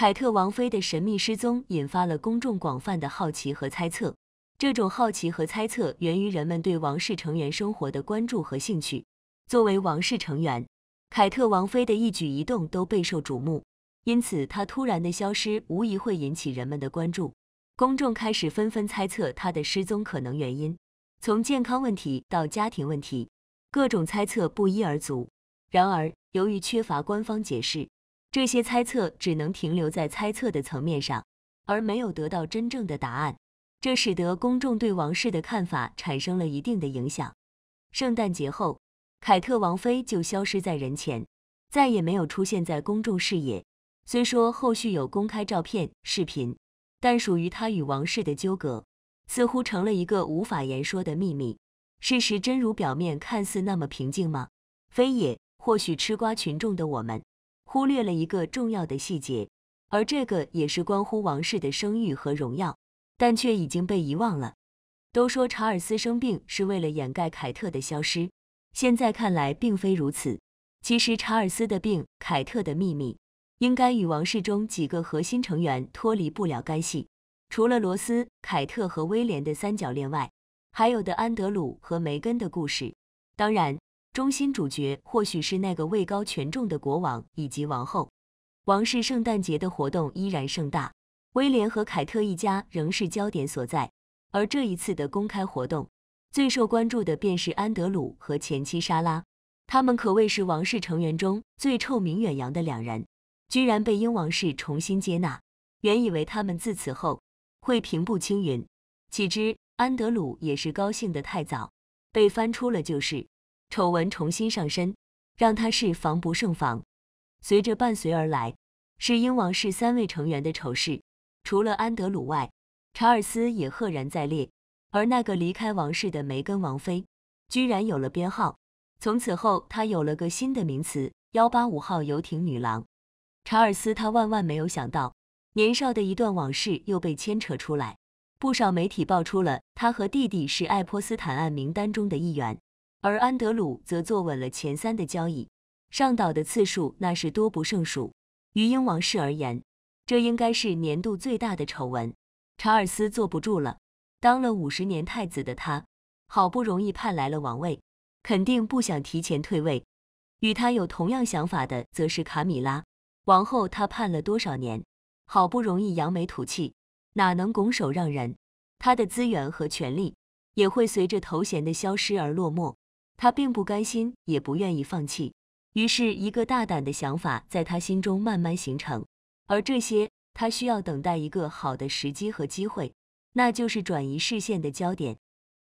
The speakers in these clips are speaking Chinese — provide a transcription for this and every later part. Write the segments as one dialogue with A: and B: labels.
A: 凯特王妃的神秘失踪引发了公众广泛的好奇和猜测。这种好奇和猜测源于人们对王室成员生活的关注和兴趣。作为王室成员，凯特王妃的一举一动都备受瞩目，因此她突然的消失无疑会引起人们的关注。公众开始纷纷猜测她的失踪可能原因，从健康问题到家庭问题，各种猜测不一而足。然而，由于缺乏官方解释，这些猜测只能停留在猜测的层面上，而没有得到真正的答案，这使得公众对王室的看法产生了一定的影响。圣诞节后，凯特王妃就消失在人前，再也没有出现在公众视野。虽说后续有公开照片、视频，但属于她与王室的纠葛，似乎成了一个无法言说的秘密。事实真如表面看似那么平静吗？非也，或许吃瓜群众的我们。忽略了一个重要的细节，而这个也是关乎王室的声誉和荣耀，但却已经被遗忘了。都说查尔斯生病是为了掩盖凯特的消失，现在看来并非如此。其实查尔斯的病、凯特的秘密，应该与王室中几个核心成员脱离不了干系。除了罗斯、凯特和威廉的三角恋外，还有的安德鲁和梅根的故事，当然。中心主角或许是那个位高权重的国王以及王后，王室圣诞节的活动依然盛大，威廉和凯特一家仍是焦点所在。而这一次的公开活动，最受关注的便是安德鲁和前妻莎拉，他们可谓是王室成员中最臭名远扬的两人，居然被英王室重新接纳。原以为他们自此后会平步青云，岂知安德鲁也是高兴得太早，被翻出了旧事。丑闻重新上身，让他是防不胜防。随着伴随而来，是英王室三位成员的丑事。除了安德鲁外，查尔斯也赫然在列。而那个离开王室的梅根王妃，居然有了编号。从此后，她有了个新的名词“幺八五号游艇女郎”。查尔斯他万万没有想到，年少的一段往事又被牵扯出来。不少媒体爆出了他和弟弟是爱泼斯坦案名单中的一员。而安德鲁则坐稳了前三的交易，上岛的次数那是多不胜数。于英王室而言，这应该是年度最大的丑闻。查尔斯坐不住了，当了五十年太子的他，好不容易盼来了王位，肯定不想提前退位。与他有同样想法的，则是卡米拉，王后。她盼了多少年，好不容易扬眉吐气，哪能拱手让人？她的资源和权力也会随着头衔的消失而落寞。他并不甘心，也不愿意放弃，于是，一个大胆的想法在他心中慢慢形成。而这些，他需要等待一个好的时机和机会，那就是转移视线的焦点。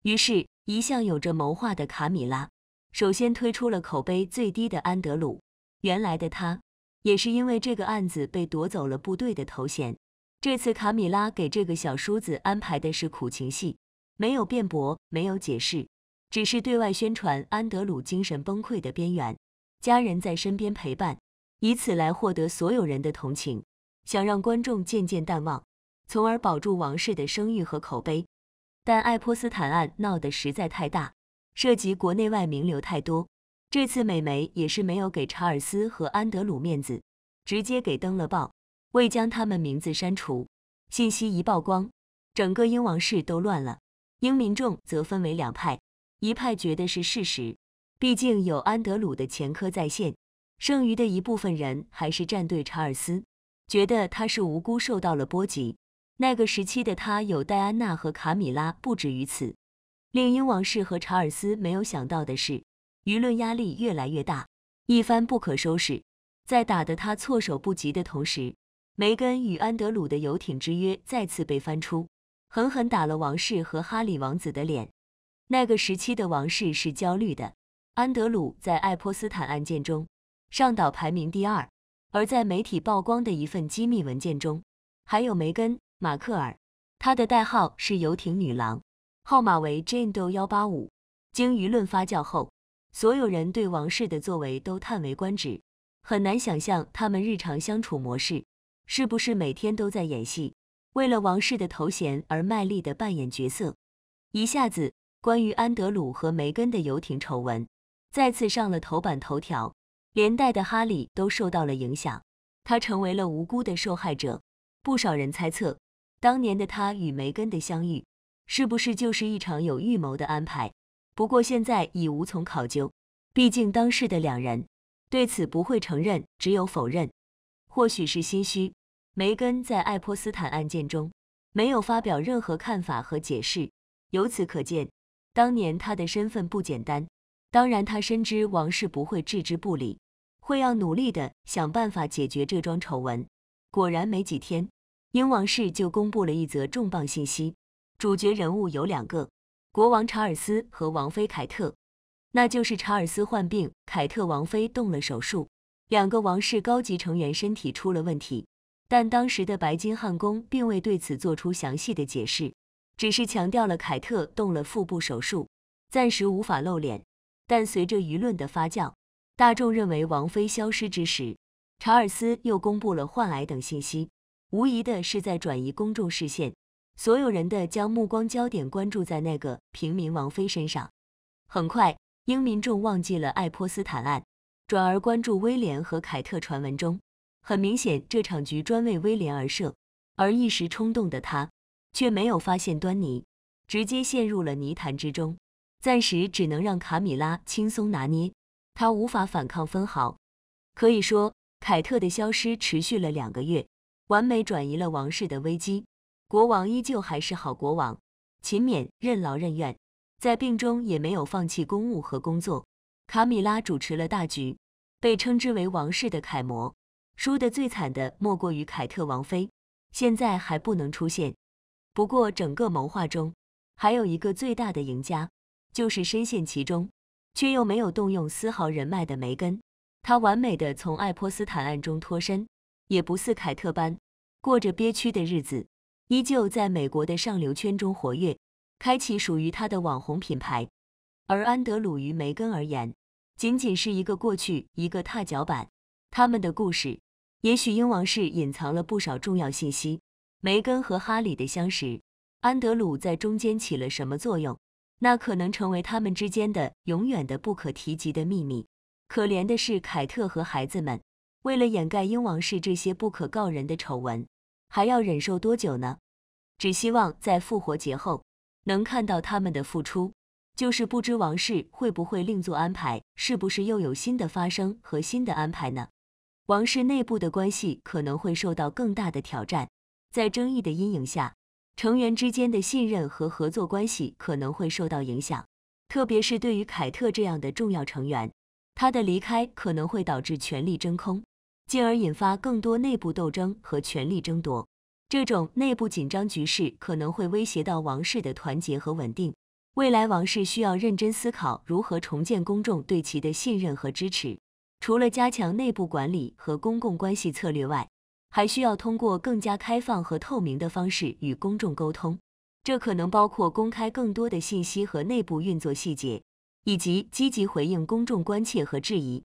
A: 于是，一向有着谋划的卡米拉，首先推出了口碑最低的安德鲁。原来的他，也是因为这个案子被夺走了部队的头衔。这次，卡米拉给这个小叔子安排的是苦情戏，没有辩驳，没有解释。只是对外宣传安德鲁精神崩溃的边缘，家人在身边陪伴，以此来获得所有人的同情，想让观众渐渐淡忘，从而保住王室的声誉和口碑。但爱泼斯坦案闹得实在太大，涉及国内外名流太多，这次美媒也是没有给查尔斯和安德鲁面子，直接给登了报，未将他们名字删除。信息一曝光，整个英王室都乱了，英民众则分为两派。一派觉得是事实，毕竟有安德鲁的前科在先；剩余的一部分人还是站队查尔斯，觉得他是无辜受到了波及。那个时期的他有戴安娜和卡米拉，不止于此。令英王室和查尔斯没有想到的是，舆论压力越来越大，一翻不可收拾，在打得他措手不及的同时，梅根与安德鲁的游艇之约再次被翻出，狠狠打了王室和哈里王子的脸。那个时期的王室是焦虑的。安德鲁在爱泼斯坦案件中上岛排名第二，而在媒体曝光的一份机密文件中，还有梅根·马克尔，她的代号是“游艇女郎”，号码为 Jane Doe 幺八五。经舆论发酵后，所有人对王室的作为都叹为观止，很难想象他们日常相处模式是不是每天都在演戏，为了王室的头衔而卖力的扮演角色，一下子。关于安德鲁和梅根的游艇丑闻，再次上了头版头条，连带的哈利都受到了影响，他成为了无辜的受害者。不少人猜测，当年的他与梅根的相遇，是不是就是一场有预谋的安排？不过现在已无从考究，毕竟当事的两人对此不会承认，只有否认。或许是心虚，梅根在爱泼斯坦案件中没有发表任何看法和解释，由此可见。当年他的身份不简单，当然他深知王室不会置之不理，会要努力的想办法解决这桩丑闻。果然没几天，英王室就公布了一则重磅信息，主角人物有两个，国王查尔斯和王妃凯特，那就是查尔斯患病，凯特王妃动了手术，两个王室高级成员身体出了问题，但当时的白金汉宫并未对此做出详细的解释。只是强调了凯特动了腹部手术，暂时无法露脸。但随着舆论的发酵，大众认为王菲消失之时，查尔斯又公布了患癌等信息，无疑的是在转移公众视线，所有人的将目光焦点关注在那个平民王菲身上。很快，英民众忘记了爱泼斯坦案，转而关注威廉和凯特传闻中。很明显，这场局专为威廉而设，而一时冲动的他。却没有发现端倪，直接陷入了泥潭之中，暂时只能让卡米拉轻松拿捏，她无法反抗分毫。可以说，凯特的消失持续了两个月，完美转移了王室的危机。国王依旧还是好国王，勤勉任劳任怨，在病中也没有放弃公务和工作。卡米拉主持了大局，被称之为王室的楷模。输得最惨的莫过于凯特王妃，现在还不能出现。不过，整个谋划中，还有一个最大的赢家，就是深陷其中，却又没有动用丝毫人脉的梅根。他完美的从爱泼斯坦案中脱身，也不似凯特般过着憋屈的日子，依旧在美国的上流圈中活跃，开启属于他的网红品牌。而安德鲁于梅根而言，仅仅是一个过去，一个踏脚板。他们的故事，也许英王室隐藏了不少重要信息。梅根和哈里的相识，安德鲁在中间起了什么作用？那可能成为他们之间的永远的不可提及的秘密。可怜的是，凯特和孩子们，为了掩盖英王室这些不可告人的丑闻，还要忍受多久呢？只希望在复活节后能看到他们的复出。就是不知王室会不会另作安排，是不是又有新的发生和新的安排呢？王室内部的关系可能会受到更大的挑战。在争议的阴影下，成员之间的信任和合作关系可能会受到影响，特别是对于凯特这样的重要成员，他的离开可能会导致权力真空，进而引发更多内部斗争和权力争夺。这种内部紧张局势可能会威胁到王室的团结和稳定。未来，王室需要认真思考如何重建公众对其的信任和支持，除了加强内部管理和公共关系策略外。还需要通过更加开放和透明的方式与公众沟通，这可能包括公开更多的信息和内部运作细节，以及积极回应公众关切和质疑。